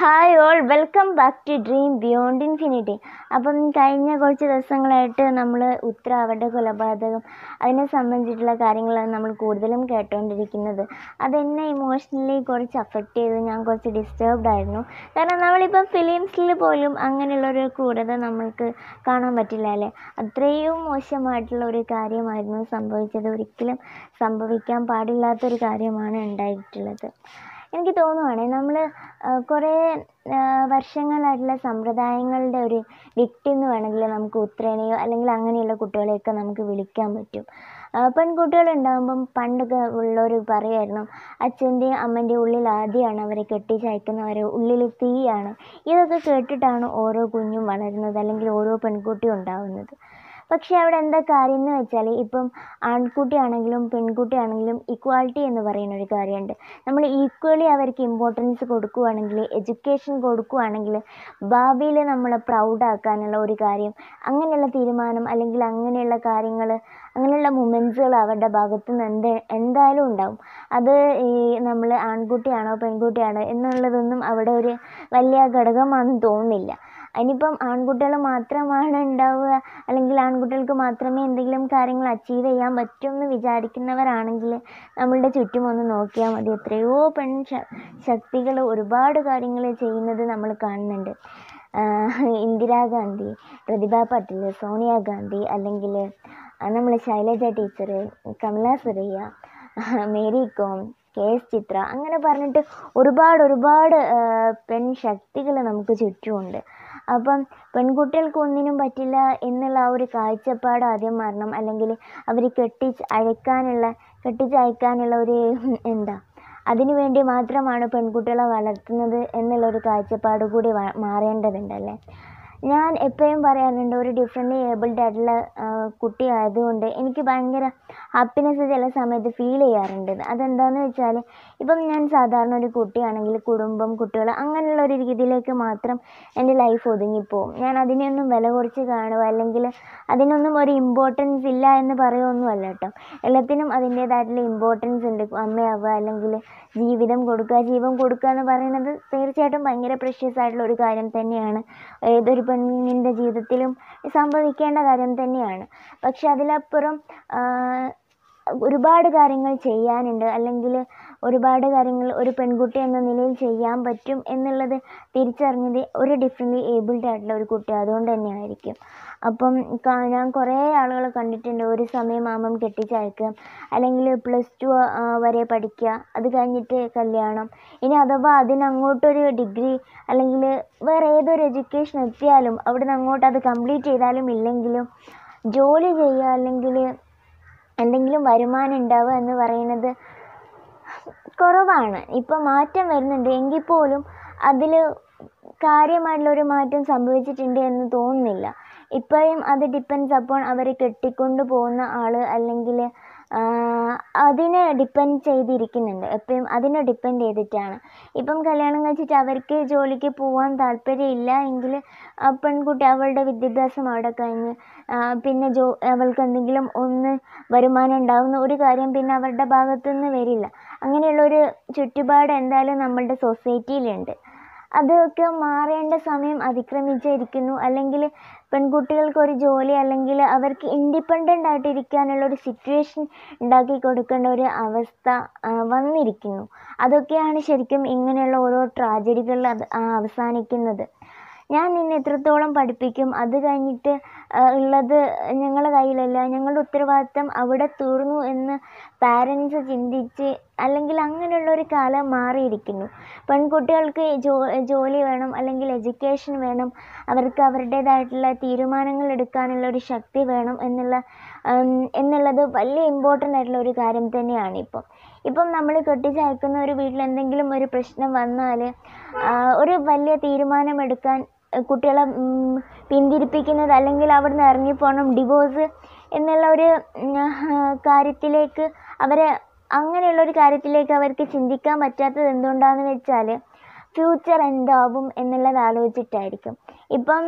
hi all welcome back to dream beyond infinity അപ്പം കഴിഞ്ഞ കുറച്ച് ദിവസങ്ങളായിട്ട് നമ്മൾ ഉത്തര അവരുടെ കൊലപാതകം അതിനെ സംബന്ധിച്ചിട്ടുള്ള കാര്യങ്ങളാണ് നമ്മൾ കൂടുതലും കേട്ടുകൊണ്ടിരിക്കുന്നത് അതെന്നെ ഇമോഷണലി കുറച്ച് അഫക്റ്റ് ചെയ്തു ഞാൻ കുറച്ച് ഡിസ്റ്റർബ്ഡ് ആയിരുന്നു കാരണം നമ്മളിപ്പോൾ ഫിലിംസിൽ പോലും അങ്ങനെയുള്ളൊരു ക്രൂരത നമ്മൾക്ക് കാണാൻ പറ്റില്ല അല്ലേ അത്രയും മോശമായിട്ടുള്ള ഒരു കാര്യമായിരുന്നു സംഭവിച്ചത് ഒരിക്കലും സംഭവിക്കാൻ പാടില്ലാത്തൊരു കാര്യമാണ് ഉണ്ടായിട്ടുള്ളത് എനിക്ക് തോന്നുവാണ് നമ്മൾ കുറേ വർഷങ്ങളായിട്ടുള്ള സമ്പ്രദായങ്ങളുടെ ഒരു വിക്ടിം എന്ന് വേണമെങ്കിൽ നമുക്ക് ഉത്രേനെയോ അല്ലെങ്കിൽ അങ്ങനെയുള്ള കുട്ടികളെയൊക്കെ നമുക്ക് വിളിക്കാൻ പറ്റും പെൺകുട്ടികളുണ്ടാകുമ്പം പണ്ടൊക്കെ ഉള്ളവർ പറയുമായിരുന്നു അച്ഛൻ്റെയും അമ്മൻ്റെയും ഉള്ളിൽ ആദ്യമാണ് അവരെ കെട്ടിച്ചയക്കുന്നവരെ ഉള്ളിൽ തീയാണ് ഇതൊക്കെ കേട്ടിട്ടാണ് ഓരോ കുഞ്ഞും വളരുന്നത് അല്ലെങ്കിൽ ഓരോ പെൺകുട്ടിയും ഉണ്ടാവുന്നത് പക്ഷേ അവിടെ എന്താ കാര്യം എന്ന് വെച്ചാൽ ഇപ്പം ആൺകുട്ടിയാണെങ്കിലും പെൺകുട്ടിയാണെങ്കിലും ഈക്വാളിറ്റി എന്ന് പറയുന്ന ഒരു കാര്യമുണ്ട് നമ്മൾ ഈക്വലി അവർക്ക് ഇമ്പോർട്ടൻസ് കൊടുക്കുകയാണെങ്കിൽ എഡ്യൂക്കേഷൻ കൊടുക്കുകയാണെങ്കിൽ ഭാവിയിൽ നമ്മളെ പ്രൗഡാക്കാനുള്ള ഒരു കാര്യം അങ്ങനെയുള്ള തീരുമാനം അല്ലെങ്കിൽ അങ്ങനെയുള്ള കാര്യങ്ങൾ അങ്ങനെയുള്ള മൊമെൻറ്റ്സുകൾ അവരുടെ ഭാഗത്ത് നിന്ന് എന്ത് എന്തായാലും ഉണ്ടാവും അത് ഈ നമ്മൾ ആൺകുട്ടിയാണോ പെൺകുട്ടിയാണോ എന്നുള്ളതൊന്നും അവിടെ ഒരു വലിയ ഘടകമാണെന്ന് തോന്നുന്നില്ല അതിനിപ്പം ആൺകുട്ടികൾ മാത്രമാണ് ഉണ്ടാവുക അല്ലെങ്കിൽ ആൺകുട്ടികൾക്ക് മാത്രമേ എന്തെങ്കിലും കാര്യങ്ങൾ അച്ചീവ് ചെയ്യാൻ പറ്റും എന്ന് വിചാരിക്കുന്നവരാണെങ്കിൽ നമ്മളുടെ ചുറ്റും ഒന്ന് നോക്കിയാൽ മതി എത്രയോ പെൺ ശക്തികൾ ഒരുപാട് കാര്യങ്ങൾ ചെയ്യുന്നത് നമ്മൾ കാണുന്നുണ്ട് ഇന്ദിരാഗാന്ധി പ്രതിഭ പട്ടേൽ സോണിയാഗാന്ധി അല്ലെങ്കിൽ നമ്മൾ Shailaja teacher Kamala Surayya Mary com K S ചിത്ര അങ്ങനെ പറഞ്ഞിട്ട് ഒരുപാട് ഒരുപാട് പെൺ ശക്തികൾ നമുക്ക് ചുറ്റുമുണ്ട് അപ്പം പെൺകുട്ടികൾക്ക് ഒന്നിനും പറ്റില്ല എന്നുള്ള ആ ഒരു കാഴ്ചപ്പാട് ആദ്യം മാറണം അല്ലെങ്കിൽ അവർ കെട്ടിച്ച് അഴക്കാനുള്ള അയക്കാനുള്ള ഒരു എന്താ അതിനു വേണ്ടി മാത്രമാണ് പെൺകുട്ടികളെ വളർത്തുന്നത് എന്നുള്ളൊരു കാഴ്ചപ്പാട് കൂടി മാറേണ്ടതുണ്ടല്ലേ ഞാൻ എപ്പോഴും പറയാറുണ്ട് ഒരു ഡിഫറെൻ്റ് ഏബിൾഡ് ആയിട്ടുള്ള ആയതുകൊണ്ട് എനിക്ക് ഭയങ്കര ഹാപ്പിനെസ്സ് ചില സമയത്ത് ഫീൽ ചെയ്യാറുണ്ട് അതെന്താണെന്ന് വെച്ചാൽ ഇപ്പം ഞാൻ സാധാരണ ഒരു കുട്ടിയാണെങ്കിൽ കുടുംബം കുട്ടികൾ അങ്ങനെയുള്ള ഒരു രീതിയിലേക്ക് മാത്രം എൻ്റെ ലൈഫ് ഒതുങ്ങിപ്പോവും ഞാൻ അതിനെയൊന്നും വില കുറച്ച് കാണുക അല്ലെങ്കിൽ അതിനൊന്നും ഒരു ഇമ്പോർട്ടൻസ് ഇല്ല എന്ന് പറയുകയൊന്നുമല്ല കേട്ടോ എല്ലാത്തിനും അതിൻ്റേതായിട്ടുള്ള ഇമ്പോർട്ടൻസ് ഉണ്ട് അമ്മയാവുക അല്ലെങ്കിൽ ജീവിതം കൊടുക്കുക ജീവൻ കൊടുക്കുക എന്ന് പറയുന്നത് തീർച്ചയായിട്ടും ഭയങ്കര പ്രഷ്യസ് ആയിട്ടുള്ള ഒരു കാര്യം തന്നെയാണ് ഏതൊരു പെണ്ണിൻ്റെ ജീവിതത്തിലും സംഭവിക്കേണ്ട കാര്യം തന്നെയാണ് പക്ഷെ അതിലപ്പുറം ഒരുപാട് കാര്യങ്ങൾ ചെയ്യാനുണ്ട് അല്ലെങ്കിൽ ഒരുപാട് കാര്യങ്ങൾ ഒരു പെൺകുട്ടി എന്ന നിലയിൽ ചെയ്യാൻ പറ്റും എന്നുള്ളത് തിരിച്ചറിഞ്ഞത് ഒരു ഡിഫറെൻ്റ്ലി ഏബിൾഡ് ആയിട്ടുള്ള ഒരു കുട്ടി അതുകൊണ്ട് തന്നെയായിരിക്കും ആയിരിക്കും അപ്പം ഞാൻ കുറേ ആളുകളെ കണ്ടിട്ടുണ്ട് ഒരു സമയം മാമൻ കെട്ടിച്ചയക്കുക അല്ലെങ്കിൽ പ്ലസ് ടു വരെ പഠിക്കുക അത് കഴിഞ്ഞിട്ട് കല്യാണം ഇനി അഥവാ അതിനങ്ങോട്ടൊരു ഡിഗ്രി അല്ലെങ്കിൽ വേറെ ഏതൊരു എഡ്യൂക്കേഷൻ എത്തിയാലും നിന്ന് അങ്ങോട്ട് അത് കംപ്ലീറ്റ് ചെയ്താലും ഇല്ലെങ്കിലും ജോലി ചെയ്യുക അല്ലെങ്കിൽ എന്തെങ്കിലും വരുമാനം ഉണ്ടാവുക എന്ന് പറയുന്നത് കുറവാണ് ഇപ്പം മാറ്റം വരുന്നുണ്ട് എങ്കിൽ പോലും അതിൽ കാര്യമായിട്ടുള്ളൊരു മാറ്റം സംഭവിച്ചിട്ടുണ്ട് എന്ന് തോന്നുന്നില്ല ഇപ്പോഴും അത് ഡിപ്പെൻസ് അപ്പോൾ അവർ കെട്ടിക്കൊണ്ട് പോകുന്ന ആൾ അല്ലെങ്കിൽ അതിനെ ഡിപ്പെൻഡ് ചെയ്തിരിക്കുന്നുണ്ട് എപ്പോഴും അതിനെ ഡിപ്പെൻഡ് ചെയ്തിട്ടാണ് ഇപ്പം കല്യാണം കഴിച്ചിട്ട് അവർക്ക് ജോലിക്ക് പോകാൻ താല്പര്യമില്ല എങ്കിൽ പെൺകുട്ടി അവളുടെ വിദ്യാഭ്യാസം അവിടെ കഴിഞ്ഞ് പിന്നെ ജോ അവൾക്ക് എന്തെങ്കിലും ഒന്ന് വരുമാനം ഉണ്ടാകുന്ന ഒരു കാര്യം പിന്നെ അവരുടെ ഭാഗത്തു നിന്ന് വരില്ല അങ്ങനെയുള്ളൊരു ചുറ്റുപാട് എന്തായാലും നമ്മളുടെ സൊസൈറ്റിയിലുണ്ട് അതൊക്കെ മാറേണ്ട സമയം അതിക്രമിച്ചിരിക്കുന്നു അല്ലെങ്കിൽ പെൺകുട്ടികൾക്ക് ഒരു ജോലി അല്ലെങ്കിൽ അവർക്ക് ഇൻഡിപെൻഡൻ്റ് ആയിട്ട് ഇരിക്കാനുള്ള ഒരു സിറ്റുവേഷൻ ഉണ്ടാക്കി കൊടുക്കേണ്ട ഒരു അവസ്ഥ വന്നിരിക്കുന്നു അതൊക്കെയാണ് ശരിക്കും ഇങ്ങനെയുള്ള ഓരോ ട്രാജഡികളിൽ അത് അവസാനിക്കുന്നത് ഞാൻ നിന്നെ എത്രത്തോളം പഠിപ്പിക്കും അത് കഴിഞ്ഞിട്ട് ഉള്ളത് ഞങ്ങളുടെ കയ്യിലല്ല ഞങ്ങളുടെ ഉത്തരവാദിത്തം അവിടെ തീർന്നു എന്ന് പാരൻസ് ചിന്തിച്ച് അല്ലെങ്കിൽ അങ്ങനെയുള്ള ഒരു കാലം മാറിയിരിക്കുന്നു പെൺകുട്ടികൾക്ക് ജോലി വേണം അല്ലെങ്കിൽ എഡ്യൂക്കേഷൻ വേണം അവർക്ക് അവരുടേതായിട്ടുള്ള തീരുമാനങ്ങൾ എടുക്കാനുള്ള ഒരു ശക്തി വേണം എന്നുള്ള എന്നുള്ളത് വലിയ ഇമ്പോർട്ടൻ്റ് ആയിട്ടുള്ള ഒരു കാര്യം തന്നെയാണ് ഇപ്പം ഇപ്പം നമ്മൾ കെട്ടിച്ചയക്കുന്ന ഒരു വീട്ടിൽ എന്തെങ്കിലും ഒരു പ്രശ്നം വന്നാൽ ഒരു വലിയ തീരുമാനം എടുക്കാൻ കുട്ടികളെ പിന്തിരിപ്പിക്കുന്നത് അല്ലെങ്കിൽ അവിടെ നിന്ന് ഇറങ്ങിപ്പോകണം ഡിവോഴ്സ് എന്നുള്ള ഒരു കാര്യത്തിലേക്ക് അവരെ അങ്ങനെയുള്ള ഒരു കാര്യത്തിലേക്ക് അവർക്ക് ചിന്തിക്കാൻ പറ്റാത്തത് എന്തുകൊണ്ടാണെന്ന് വെച്ചാൽ ഫ്യൂച്ചർ എന്താകും എന്നുള്ളത് ആലോചിച്ചിട്ടായിരിക്കും ഇപ്പം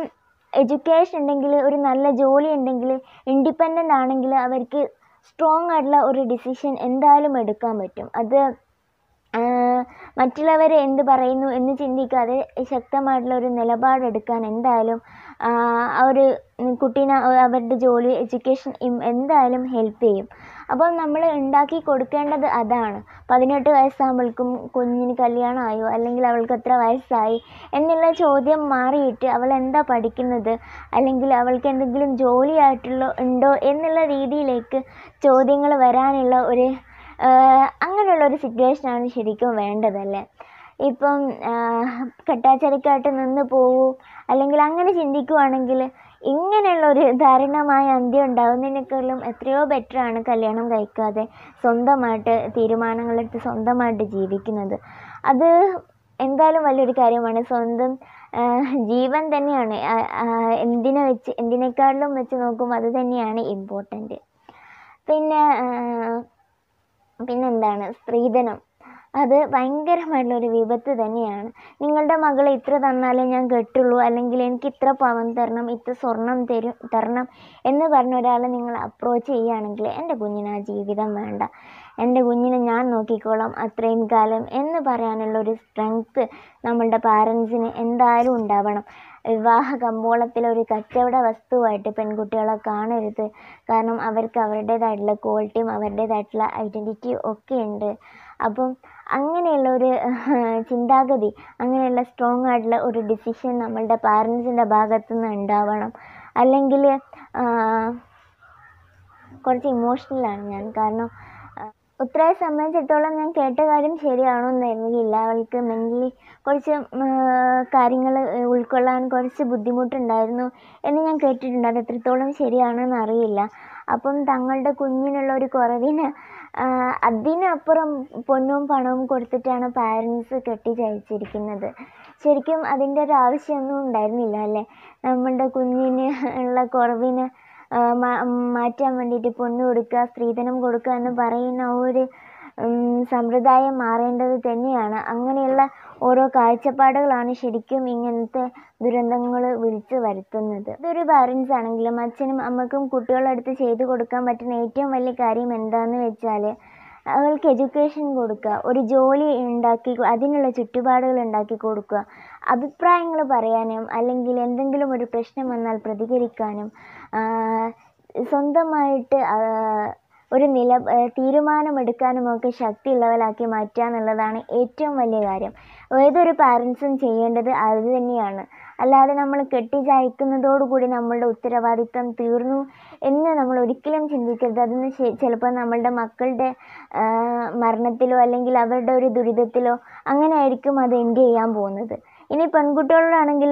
എഡ്യൂക്കേഷൻ ഉണ്ടെങ്കിൽ ഒരു നല്ല ജോലി ഉണ്ടെങ്കിൽ ഇൻഡിപെൻഡൻ്റ് ആണെങ്കിൽ അവർക്ക് സ്ട്രോങ് ആയിട്ടുള്ള ഒരു ഡിസിഷൻ എന്തായാലും എടുക്കാൻ പറ്റും അത് മറ്റുള്ളവർ എന്ത് പറയുന്നു എന്ന് ചിന്തിക്കാതെ ശക്തമായിട്ടുള്ള ഒരു നിലപാടെടുക്കാൻ എന്തായാലും ആ ഒരു കുട്ടീനെ അവരുടെ ജോലി എഡ്യൂക്കേഷൻ എന്തായാലും ഹെൽപ്പ് ചെയ്യും അപ്പോൾ നമ്മൾ ഉണ്ടാക്കി കൊടുക്കേണ്ടത് അതാണ് പതിനെട്ട് വയസ്സാകുമ്പോഴേക്കും കുഞ്ഞിന് കല്യാണമായോ അല്ലെങ്കിൽ അവൾക്ക് എത്ര വയസ്സായി എന്നുള്ള ചോദ്യം മാറിയിട്ട് അവൾ എന്താ പഠിക്കുന്നത് അല്ലെങ്കിൽ അവൾക്ക് എന്തെങ്കിലും ജോലിയായിട്ടുള്ള ഉണ്ടോ എന്നുള്ള രീതിയിലേക്ക് ചോദ്യങ്ങൾ വരാനുള്ള ഒരു അങ്ങനെയുള്ള ഒരു സിറ്റുവേഷനാണ് ശരിക്കും വേണ്ടതല്ലേ ഇപ്പം കെട്ടാച്ചരക്കായിട്ട് നിന്ന് പോവുമോ അല്ലെങ്കിൽ അങ്ങനെ ചിന്തിക്കുവാണെങ്കിൽ ഇങ്ങനെയുള്ള ഒരു ദാരുണമായ അന്ത്യം ഉണ്ടാവുന്നതിനേക്കാളും എത്രയോ ബെറ്ററാണ് കല്യാണം കഴിക്കാതെ സ്വന്തമായിട്ട് തീരുമാനങ്ങളെടുത്ത് സ്വന്തമായിട്ട് ജീവിക്കുന്നത് അത് എന്തായാലും വലിയൊരു കാര്യമാണ് സ്വന്തം ജീവൻ തന്നെയാണ് എന്തിനെ വെച്ച് എന്തിനേക്കാളിലും വെച്ച് നോക്കുമ്പോൾ അത് തന്നെയാണ് ഇമ്പോർട്ടൻറ്റ് പിന്നെ പിന്നെന്താണ് സ്ത്രീധനം അത് ഭയങ്കരമായിട്ടുള്ളൊരു ഒരു വിപത്ത് തന്നെയാണ് നിങ്ങളുടെ മകളെ ഇത്ര തന്നാലേ ഞാൻ കെട്ടുള്ളൂ അല്ലെങ്കിൽ എനിക്ക് ഇത്ര പവൻ തരണം ഇത്ര സ്വർണം തരും തരണം എന്ന് പറഞ്ഞ ഒരാളെ നിങ്ങൾ അപ്രോച്ച് ചെയ്യുകയാണെങ്കിൽ എൻ്റെ കുഞ്ഞിന് ആ ജീവിതം വേണ്ട എൻ്റെ കുഞ്ഞിനെ ഞാൻ നോക്കിക്കോളാം അത്രയും കാലം എന്ന് പറയാനുള്ള ഒരു സ്ട്രെങ്ത്ത് നമ്മളുടെ പാരൻസിന് എന്തായാലും ഉണ്ടാവണം വിവാഹ കമ്പോളത്തിലൊരു ഒരു കച്ചവട വസ്തുവായിട്ട് പെൺകുട്ടികളെ കാണരുത് കാരണം അവർക്ക് അവരുടേതായിട്ടുള്ള ക്വാളിറ്റിയും അവരുടേതായിട്ടുള്ള ഐഡൻറ്റിറ്റിയും ഒക്കെ ഉണ്ട് അപ്പം അങ്ങനെയുള്ള ഒരു ചിന്താഗതി അങ്ങനെയുള്ള സ്ട്രോങ് ആയിട്ടുള്ള ഒരു ഡിസിഷൻ നമ്മളുടെ പാരൻസിൻ്റെ ഭാഗത്തു നിന്ന് ഉണ്ടാവണം അല്ലെങ്കിൽ കുറച്ച് ഇമോഷണലാണ് ഞാൻ കാരണം ഉത്രയെ സംബന്ധിച്ചിടത്തോളം ഞാൻ കേട്ട കാര്യം ശരിയാവണമെന്ന് കരുതിയില്ല അവൾക്ക് മെൻ്റലി കുറച്ച് കാര്യങ്ങൾ ഉൾക്കൊള്ളാൻ കുറച്ച് ബുദ്ധിമുട്ടുണ്ടായിരുന്നു എന്ന് ഞാൻ കേട്ടിട്ടുണ്ട് അത് എത്രത്തോളം ശരിയാണെന്ന് അറിയില്ല അപ്പം തങ്ങളുടെ കുഞ്ഞിനുള്ള ഒരു കുറവിന് അതിനപ്പുറം പൊന്നും പണവും കൊടുത്തിട്ടാണ് പാരൻസ് കെട്ടിച്ചയച്ചിരിക്കുന്നത് ശരിക്കും അതിൻ്റെ ഒരു ആവശ്യമൊന്നും ഉണ്ടായിരുന്നില്ല അല്ലേ നമ്മുടെ കുഞ്ഞിന് ഉള്ള കുറവിന് മാറ്റാൻ വേണ്ടിയിട്ട് പൊന്ന് കൊടുക്കുക സ്ത്രീധനം കൊടുക്കുക എന്ന് പറയുന്ന ഒരു സമ്പ്രദായം മാറേണ്ടത് തന്നെയാണ് അങ്ങനെയുള്ള ഓരോ കാഴ്ചപ്പാടുകളാണ് ശരിക്കും ഇങ്ങനത്തെ ദുരന്തങ്ങൾ വിളിച്ചു വരുത്തുന്നത് ഇതൊരു പാരൻസ് ആണെങ്കിലും അച്ഛനും അമ്മക്കും അടുത്ത് ചെയ്തു കൊടുക്കാൻ പറ്റുന്ന ഏറ്റവും വലിയ കാര്യം എന്താണെന്ന് വെച്ചാൽ അവൾക്ക് എഡ്യൂക്കേഷൻ കൊടുക്കുക ഒരു ജോലി ഉണ്ടാക്കി അതിനുള്ള ചുറ്റുപാടുകൾ ഉണ്ടാക്കി കൊടുക്കുക അഭിപ്രായങ്ങൾ പറയാനും അല്ലെങ്കിൽ എന്തെങ്കിലും ഒരു പ്രശ്നം വന്നാൽ പ്രതികരിക്കാനും സ്വന്തമായിട്ട് ഒരു നില ശക്തി ഉള്ളവരാക്കി മാറ്റുക എന്നുള്ളതാണ് ഏറ്റവും വലിയ കാര്യം ഏതൊരു പാരൻസും ചെയ്യേണ്ടത് അത് തന്നെയാണ് അല്ലാതെ നമ്മൾ കെട്ടിച്ചയക്കുന്നതോടുകൂടി നമ്മളുടെ ഉത്തരവാദിത്തം തീർന്നു എന്ന് നമ്മൾ ഒരിക്കലും ചിന്തിക്കരുത് അതിന് ചിലപ്പോൾ നമ്മളുടെ മക്കളുടെ മരണത്തിലോ അല്ലെങ്കിൽ അവരുടെ ഒരു ദുരിതത്തിലോ അങ്ങനെയായിരിക്കും അത് എൻഡ് ചെയ്യാൻ പോകുന്നത് ഇനി പെൺകുട്ടികളോടാണെങ്കിൽ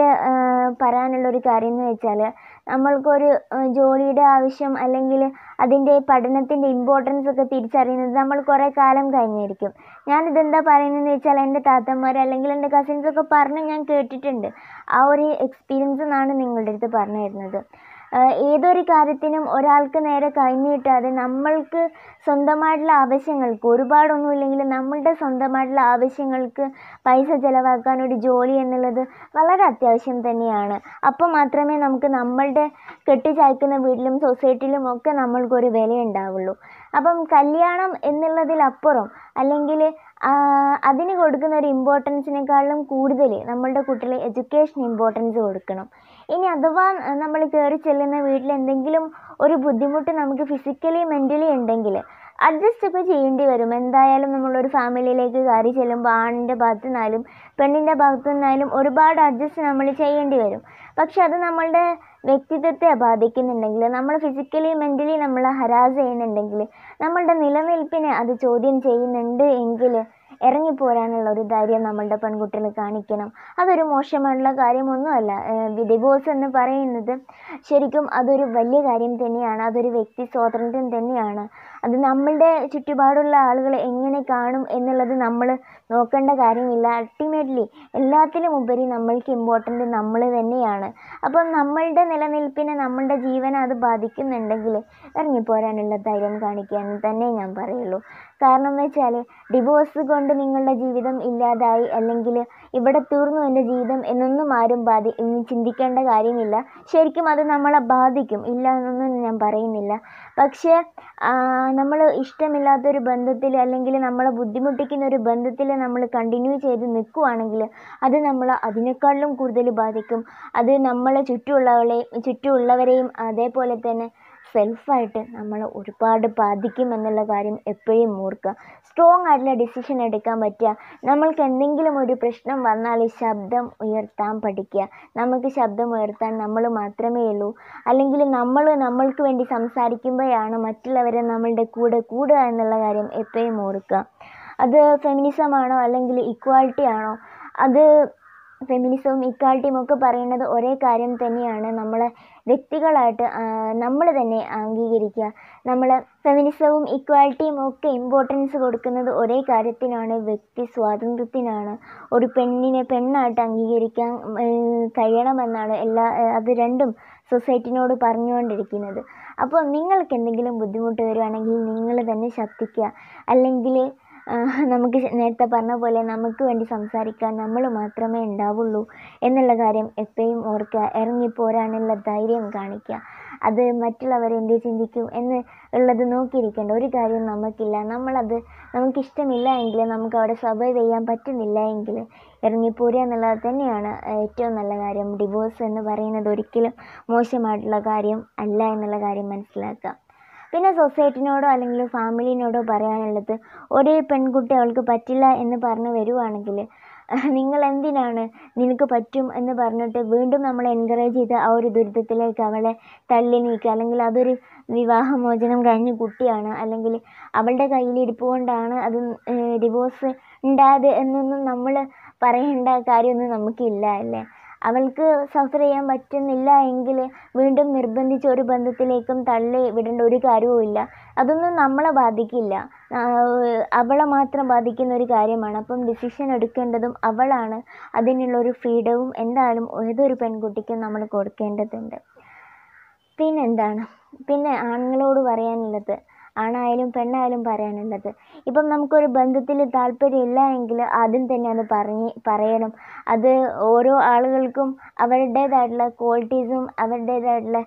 പറയാനുള്ളൊരു കാര്യം എന്ന് വെച്ചാൽ നമ്മൾക്കൊരു ജോലിയുടെ ആവശ്യം അല്ലെങ്കിൽ അതിൻ്റെ പഠനത്തിൻ്റെ ഇമ്പോർട്ടൻസ് ഒക്കെ തിരിച്ചറിയുന്നത് നമ്മൾ കുറേ കാലം കഴിഞ്ഞിരിക്കും ഞാനിതെന്താ പറയുന്നതെന്ന് വെച്ചാൽ എൻ്റെ താത്തമാർ അല്ലെങ്കിൽ എൻ്റെ കസിൻസൊക്കെ പറഞ്ഞ് ഞാൻ കേട്ടിട്ടുണ്ട് ആ ഒരു എക്സ്പീരിയൻസ് എന്നാണ് നിങ്ങളുടെ അടുത്ത് പറഞ്ഞു തരുന്നത് ഏതൊരു കാര്യത്തിനും ഒരാൾക്ക് നേരെ കൈ നീട്ടാതെ നമ്മൾക്ക് സ്വന്തമായിട്ടുള്ള ആവശ്യങ്ങൾക്ക് ഒരുപാടൊന്നും ഇല്ലെങ്കിലും നമ്മളുടെ സ്വന്തമായിട്ടുള്ള ആവശ്യങ്ങൾക്ക് പൈസ ചിലവാക്കാൻ ഒരു ജോലി എന്നുള്ളത് വളരെ അത്യാവശ്യം തന്നെയാണ് അപ്പോൾ മാത്രമേ നമുക്ക് നമ്മളുടെ കെട്ടിച്ചായ്ക്കുന്ന വീട്ടിലും സൊസൈറ്റിയിലും ഒക്കെ നമ്മൾക്കൊരു വില ഉണ്ടാവുള്ളൂ അപ്പം കല്യാണം എന്നുള്ളതിലപ്പുറം അല്ലെങ്കിൽ അതിന് കൊടുക്കുന്ന ഒരു ഇമ്പോർട്ടൻസിനേക്കാളും കൂടുതൽ നമ്മളുടെ കുട്ടികളെ എഡ്യൂക്കേഷൻ ഇമ്പോർട്ടൻസ് കൊടുക്കണം ഇനി അഥവാ നമ്മൾ കയറി ചെല്ലുന്ന വീട്ടിൽ എന്തെങ്കിലും ഒരു ബുദ്ധിമുട്ട് നമുക്ക് ഫിസിക്കലി മെൻ്റലി ഉണ്ടെങ്കിൽ അഡ്ജസ്റ്റ് ഒക്കെ ചെയ്യേണ്ടി വരും എന്തായാലും നമ്മളൊരു ഫാമിലിയിലേക്ക് കയറി ചെല്ലുമ്പോൾ ആണിൻ്റെ ഭാഗത്തു നിന്നാലും പെണ്ണിൻ്റെ ഭാഗത്തു നിന്നാലും ഒരുപാട് അഡ്ജസ്റ്റ് നമ്മൾ ചെയ്യേണ്ടി വരും പക്ഷെ അത് നമ്മളുടെ വ്യക്തിത്വത്തെ ബാധിക്കുന്നുണ്ടെങ്കിൽ നമ്മൾ ഫിസിക്കലി മെൻ്റലി നമ്മൾ ഹരാസ് ചെയ്യുന്നുണ്ടെങ്കിൽ നമ്മളുടെ നിലനിൽപ്പിനെ അത് ചോദ്യം ചെയ്യുന്നുണ്ട് എങ്കിൽ ഇറങ്ങി പോരാനുള്ള ഒരു ധൈര്യം നമ്മളുടെ പെൺകുട്ടികൾ കാണിക്കണം അതൊരു മോശമായിട്ടുള്ള കാര്യമൊന്നുമല്ല ഡിവോഴ്സ് എന്ന് പറയുന്നത് ശരിക്കും അതൊരു വലിയ കാര്യം തന്നെയാണ് അതൊരു വ്യക്തി സ്വാതന്ത്ര്യം തന്നെയാണ് അത് നമ്മളുടെ ചുറ്റുപാടുള്ള ആളുകൾ എങ്ങനെ കാണും എന്നുള്ളത് നമ്മൾ നോക്കേണ്ട കാര്യമില്ല അൾട്ടിമേറ്റ്ലി എല്ലാത്തിലും ഉപരി നമ്മൾക്ക് ഇമ്പോർട്ടൻ്റ് നമ്മൾ തന്നെയാണ് അപ്പം നമ്മളുടെ നിലനിൽപ്പിനെ നമ്മളുടെ ജീവനെ അത് ബാധിക്കുന്നുണ്ടെങ്കിൽ ഇറങ്ങിപ്പോരാനുള്ള ധൈര്യം കാണിക്കാൻ തന്നെ ഞാൻ പറയുള്ളൂ കാരണം എന്ന് വെച്ചാൽ ഡിവോഴ്സ് കൊണ്ട് നിങ്ങളുടെ ജീവിതം ഇല്ലാതായി അല്ലെങ്കിൽ ഇവിടെ തീർന്നു എൻ്റെ ജീവിതം എന്നൊന്നും ആരും ബാധി ചിന്തിക്കേണ്ട കാര്യമില്ല ശരിക്കും അത് നമ്മളെ ബാധിക്കും ഇല്ല എന്നൊന്നും ഞാൻ പറയുന്നില്ല പക്ഷേ നമ്മൾ ഇഷ്ടമില്ലാത്തൊരു ബന്ധത്തിൽ അല്ലെങ്കിൽ നമ്മളെ ബുദ്ധിമുട്ടിക്കുന്ന ഒരു ബന്ധത്തിൽ നമ്മൾ കണ്ടിന്യൂ ചെയ്ത് നിൽക്കുകയാണെങ്കിൽ അത് നമ്മളെ അതിനേക്കാളിലും കൂടുതൽ ബാധിക്കും അത് നമ്മളെ ചുറ്റുമുള്ളവളെ ചുറ്റുമുള്ളവരെയും അതേപോലെ തന്നെ സെൽഫായിട്ട് നമ്മളെ ഒരുപാട് ബാധിക്കും എന്നുള്ള കാര്യം എപ്പോഴും ഓർക്കുക സ്ട്രോങ് ആയിട്ടുള്ള ഡിസിഷൻ എടുക്കാൻ പറ്റുക നമ്മൾക്ക് എന്തെങ്കിലും ഒരു പ്രശ്നം വന്നാൽ ശബ്ദം ഉയർത്താൻ പഠിക്കുക നമുക്ക് ശബ്ദം ഉയർത്താൻ നമ്മൾ മാത്രമേ ഉള്ളൂ അല്ലെങ്കിൽ നമ്മൾ നമ്മൾക്ക് വേണ്ടി സംസാരിക്കുമ്പോഴാണ് മറ്റുള്ളവരെ നമ്മളുടെ കൂടെ കൂടുക എന്നുള്ള കാര്യം എപ്പോഴും ഓർക്കുക അത് ഫെമിനിസമാണോ അല്ലെങ്കിൽ ഇക്വാലിറ്റി ആണോ അത് ഫെമിനിസവും ഇക്വാളിറ്റിയും ഒക്കെ പറയുന്നത് ഒരേ കാര്യം തന്നെയാണ് നമ്മളെ വ്യക്തികളായിട്ട് നമ്മൾ തന്നെ അംഗീകരിക്കുക നമ്മൾ ഫെമിനിസവും ഇക്വാലിറ്റിയും ഒക്കെ ഇമ്പോർട്ടൻസ് കൊടുക്കുന്നത് ഒരേ കാര്യത്തിനാണ് വ്യക്തി സ്വാതന്ത്ര്യത്തിനാണ് ഒരു പെണ്ണിനെ പെണ്ണായിട്ട് അംഗീകരിക്കാൻ കഴിയണമെന്നാണ് എല്ലാ അത് രണ്ടും സൊസൈറ്റിനോട് പറഞ്ഞുകൊണ്ടിരിക്കുന്നത് അപ്പോൾ നിങ്ങൾക്ക് എന്തെങ്കിലും ബുദ്ധിമുട്ട് വരുവാണെങ്കിൽ നിങ്ങൾ തന്നെ ശബ്ദിക്കുക അല്ലെങ്കിൽ നമുക്ക് നേരത്തെ പറഞ്ഞ പോലെ നമുക്ക് വേണ്ടി സംസാരിക്കാൻ നമ്മൾ മാത്രമേ ഉണ്ടാവുള്ളൂ എന്നുള്ള കാര്യം എപ്പോഴും ഓർക്കുക ഇറങ്ങിപ്പോരാനുള്ള ധൈര്യം കാണിക്കുക അത് മറ്റുള്ളവർ എന്ത് ചിന്തിക്കും എന്ന് ഉള്ളത് നോക്കിയിരിക്കേണ്ട ഒരു കാര്യം നമുക്കില്ല നമ്മളത് നമുക്കിഷ്ടമില്ല എങ്കിൽ നമുക്ക് അവിടെ സർവൈവ് ചെയ്യാൻ പറ്റുന്നില്ല എങ്കിൽ ഇറങ്ങിപ്പോരുക എന്നുള്ളത് തന്നെയാണ് ഏറ്റവും നല്ല കാര്യം ഡിവോഴ്സ് എന്ന് പറയുന്നത് ഒരിക്കലും മോശമായിട്ടുള്ള കാര്യം അല്ല എന്നുള്ള കാര്യം മനസ്സിലാക്കുക പിന്നെ സൊസൈറ്റിനോടോ അല്ലെങ്കിൽ ഫാമിലിനോടോ പറയാനുള്ളത് ഒരേ പെൺകുട്ടി അവൾക്ക് പറ്റില്ല എന്ന് പറഞ്ഞ് വരുവാണെങ്കിൽ നിങ്ങൾ എന്തിനാണ് നിനക്ക് പറ്റും എന്ന് പറഞ്ഞിട്ട് വീണ്ടും നമ്മളെ എൻകറേജ് ചെയ്ത് ആ ഒരു ദുരിതത്തിലേക്ക് അവളെ തള്ളി നീക്കുക അല്ലെങ്കിൽ അതൊരു വിവാഹമോചനം കഴിഞ്ഞ കുട്ടിയാണ് അല്ലെങ്കിൽ അവളുടെ കയ്യിലിരിപ്പ് കൊണ്ടാണ് അത് ഡിവോഴ്സ് ഉണ്ടായത് എന്നൊന്നും നമ്മൾ പറയേണ്ട കാര്യമൊന്നും നമുക്കില്ല അല്ലേ അവൾക്ക് സഫർ ചെയ്യാൻ പറ്റുന്നില്ല എങ്കിൽ വീണ്ടും നിർബന്ധിച്ച് ഒരു ബന്ധത്തിലേക്കും തള്ളി വിടേണ്ട ഒരു കാര്യവുമില്ല അതൊന്നും നമ്മളെ ബാധിക്കില്ല അവളെ മാത്രം ബാധിക്കുന്ന ഒരു കാര്യമാണ് അപ്പം ഡിസിഷൻ എടുക്കേണ്ടതും അവളാണ് അതിനുള്ളൊരു ഫ്രീഡവും എന്തായാലും ഏതൊരു പെൺകുട്ടിക്കും നമ്മൾ കൊടുക്കേണ്ടതുണ്ട് പിന്നെന്താണ് പിന്നെ ആണുങ്ങളോട് പറയാനുള്ളത് ആണായാലും പെണ്ണായാലും പറയാനുള്ളത് ഇപ്പം നമുക്കൊരു ബന്ധത്തിൽ താല്പര്യമില്ല എങ്കിൽ ആദ്യം തന്നെ അത് പറഞ്ഞ് പറയണം അത് ഓരോ ആളുകൾക്കും അവരുടേതായിട്ടുള്ള ക്വാളിറ്റീസും അവരുടേതായിട്ടുള്ള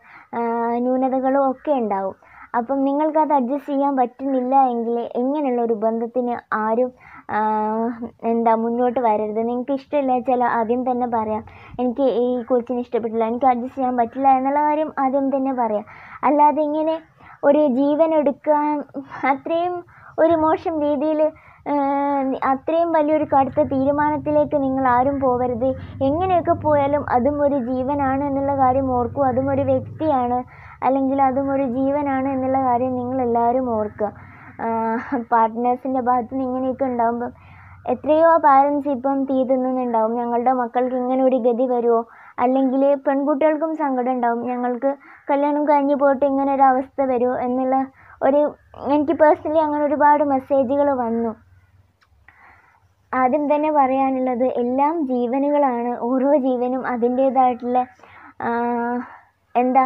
ന്യൂനതകളും ഒക്കെ ഉണ്ടാവും അപ്പം നിങ്ങൾക്കത് അഡ്ജസ്റ്റ് ചെയ്യാൻ പറ്റുന്നില്ല എങ്കിൽ എങ്ങനെയുള്ള ഒരു ബന്ധത്തിന് ആരും എന്താ മുന്നോട്ട് വരരുത് നിങ്ങൾക്ക് ഇഷ്ടമില്ല ചില ആദ്യം തന്നെ പറയാം എനിക്ക് ഈ കോച്ചിനെ ഇഷ്ടപ്പെട്ടില്ല എനിക്ക് അഡ്ജസ്റ്റ് ചെയ്യാൻ പറ്റില്ല എന്നുള്ള കാര്യം ആദ്യം തന്നെ പറയാം അല്ലാതെ ഇങ്ങനെ ഒരു ജീവൻ എടുക്കാൻ അത്രയും ഒരു മോശം രീതിയിൽ അത്രയും വലിയൊരു കടുത്ത തീരുമാനത്തിലേക്ക് നിങ്ങൾ ആരും പോവരുത് എങ്ങനെയൊക്കെ പോയാലും അതും ഒരു ജീവനാണ് എന്നുള്ള കാര്യം ഓർക്കും അതും ഒരു വ്യക്തിയാണ് അല്ലെങ്കിൽ അതും ഒരു ജീവനാണ് എന്നുള്ള കാര്യം നിങ്ങൾ എല്ലാവരും ഓർക്കുക പാർട്ട്നേഴ്സിൻ്റെ ഭാഗത്ത് നിന്ന് ഇങ്ങനെയൊക്കെ ഉണ്ടാകുമ്പം എത്രയോ പാരൻസ് ഇപ്പം തീ തിന്നുന്നുണ്ടാവും ഞങ്ങളുടെ മക്കൾക്ക് ഇങ്ങനെ ഒരു ഗതി വരുമോ അല്ലെങ്കിൽ പെൺകുട്ടികൾക്കും സങ്കടം ഉണ്ടാവും ഞങ്ങൾക്ക് കല്യാണം കഴിഞ്ഞു പോയിട്ട് ഇങ്ങനെ ഒരു അവസ്ഥ വരുമോ എന്നുള്ള ഒരു എനിക്ക് പേഴ്സണലി അങ്ങനെ ഒരുപാട് മെസ്സേജുകൾ വന്നു ആദ്യം തന്നെ പറയാനുള്ളത് എല്ലാം ജീവനുകളാണ് ഓരോ ജീവനും അതിൻ്റേതായിട്ടുള്ള എന്താ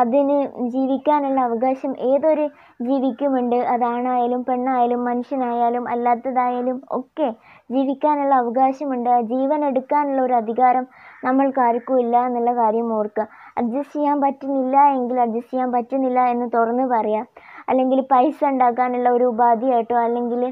അതിന് ജീവിക്കാനുള്ള അവകാശം ഏതൊരു ജീവിക്കുമുണ്ട് അതാണായാലും പെണ്ണായാലും മനുഷ്യനായാലും അല്ലാത്തതായാലും ഒക്കെ ജീവിക്കാനുള്ള അവകാശമുണ്ട് ജീവൻ എടുക്കാനുള്ള ഒരു അധികാരം നമ്മൾക്ക് ആർക്കും ഇല്ല എന്നുള്ള കാര്യം ഓർക്കുക അഡ്ജസ്റ്റ് ചെയ്യാൻ പറ്റുന്നില്ല എങ്കിൽ അഡ്ജസ്റ്റ് ചെയ്യാൻ പറ്റുന്നില്ല എന്ന് തുറന്ന് പറയാം അല്ലെങ്കിൽ പൈസ ഉണ്ടാക്കാനുള്ള ഒരു ഉപാധിയായിട്ടോ അല്ലെങ്കിൽ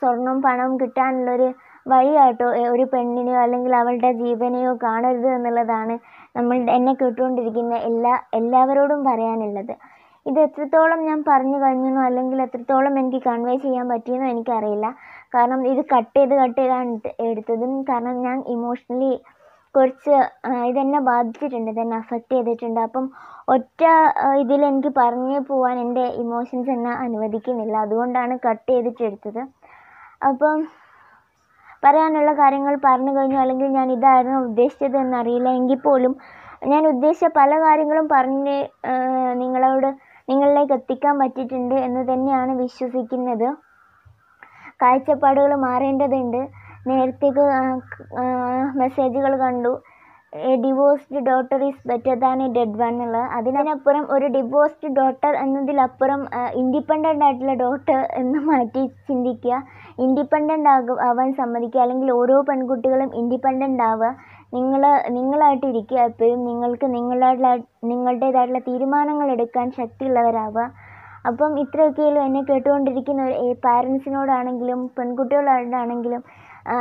സ്വർണം പണം കിട്ടാനുള്ളൊരു വഴിയായിട്ടോ ഒരു പെണ്ണിനെയോ അല്ലെങ്കിൽ അവളുടെ ജീവനെയോ കാണരുത് എന്നുള്ളതാണ് നമ്മൾ എന്നെ കേട്ടുകൊണ്ടിരിക്കുന്ന എല്ലാ എല്ലാവരോടും പറയാനുള്ളത് ഇത് എത്രത്തോളം ഞാൻ പറഞ്ഞു കഴിഞ്ഞെന്നോ അല്ലെങ്കിൽ എത്രത്തോളം എനിക്ക് കൺവേ ചെയ്യാൻ പറ്റിയെന്നോ എനിക്കറിയില്ല കാരണം ഇത് കട്ട് ചെയ്ത് കട്ട് ചെയ്താണ് എടുത്തതും കാരണം ഞാൻ ഇമോഷണലി കുറച്ച് ഇതെന്നെ ബാധിച്ചിട്ടുണ്ട് ഇതെന്നെ അഫക്ട് ചെയ്തിട്ടുണ്ട് അപ്പം ഒറ്റ ഇതിൽ എനിക്ക് പറഞ്ഞു പോവാൻ എൻ്റെ ഇമോഷൻസ് എന്നെ അനുവദിക്കുന്നില്ല അതുകൊണ്ടാണ് കട്ട് ചെയ്തിട്ടെടുത്തത് അപ്പം പറയാനുള്ള കാര്യങ്ങൾ പറഞ്ഞു കഴിഞ്ഞു അല്ലെങ്കിൽ ഞാൻ ഇതായിരുന്നു ഉദ്ദേശിച്ചത് എന്നറിയില്ല എങ്കിൽ പോലും ഞാൻ ഉദ്ദേശിച്ച പല കാര്യങ്ങളും പറഞ്ഞ് നിങ്ങളോട് നിങ്ങളിലേക്ക് എത്തിക്കാൻ പറ്റിയിട്ടുണ്ട് എന്ന് തന്നെയാണ് വിശ്വസിക്കുന്നത് കാഴ്ചപ്പാടുകൾ മാറേണ്ടതുണ്ട് നേരത്തെ മെസ്സേജുകൾ കണ്ടു a divorced daughter is better than a dead one എന്നുള്ളത് അതിനപ്പുറം ഒരു ഡിവോഴ്സ്ഡ് ഡോട്ടർ എന്നതിലപ്പുറം ഇൻഡിപെൻഡൻ്റ് ആയിട്ടുള്ള ഡോട്ടർ എന്ന് മാറ്റി ചിന്തിക്കുക ഇൻഡിപെൻഡൻ്റ് ആകും ആവാൻ സമ്മതിക്കുക അല്ലെങ്കിൽ ഓരോ പെൺകുട്ടികളും ഇൻഡിപെൻഡൻ്റ് ആവുക നിങ്ങൾ നിങ്ങളായിട്ട് ഇരിക്കുക എപ്പോഴും നിങ്ങൾക്ക് നിങ്ങളായിട്ടുള്ള നിങ്ങളുടേതായിട്ടുള്ള തീരുമാനങ്ങൾ എടുക്കാൻ ശക്തിയുള്ളവരാവുക അപ്പം ഇത്രയൊക്കെയുള്ളൂ എന്നെ കേട്ടുകൊണ്ടിരിക്കുന്ന ഈ പാരൻസിനോടാണെങ്കിലും പെൺകുട്ടികളോടാണെങ്കിലും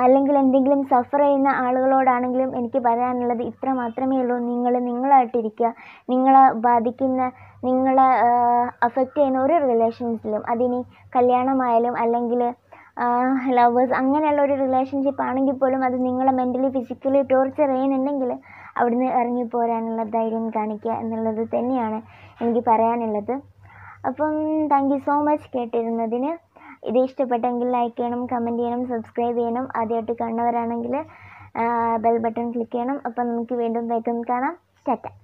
അല്ലെങ്കിൽ എന്തെങ്കിലും സഫർ ചെയ്യുന്ന ആളുകളോടാണെങ്കിലും എനിക്ക് പറയാനുള്ളത് ഇത്ര മാത്രമേ ഉള്ളൂ നിങ്ങൾ നിങ്ങളായിട്ടിരിക്കുക നിങ്ങളെ ബാധിക്കുന്ന നിങ്ങളെ അഫക്റ്റ് ചെയ്യുന്ന ഒരു റിലേഷൻസിലും അതിനി കല്യാണമായാലും അല്ലെങ്കിൽ ലവേഴ്സ് അങ്ങനെയുള്ള ഒരു റിലേഷൻഷിപ്പ് ആണെങ്കിൽ പോലും അത് നിങ്ങളെ മെൻ്റലി ഫിസിക്കലി ടോർച്ചർ ചെയ്യുന്നുണ്ടെങ്കിൽ അവിടുന്ന് ഇറങ്ങി പോരാനുള്ള ധൈര്യം കാണിക്കുക എന്നുള്ളത് തന്നെയാണ് എനിക്ക് പറയാനുള്ളത് അപ്പം താങ്ക് യു സോ മച്ച് കേട്ടിരുന്നതിന് ഇത് ഇഷ്ടപ്പെട്ടെങ്കിൽ ലൈക്ക് ചെയ്യണം കമൻറ്റ് ചെയ്യണം സബ്സ്ക്രൈബ് ചെയ്യണം ആദ്യമായിട്ട് കാണുന്നവരാണെങ്കിൽ ബെൽ ബട്ടൺ ക്ലിക്ക് ചെയ്യണം അപ്പം നമുക്ക് വീണ്ടും വേഗം കാണാം ടാറ്റ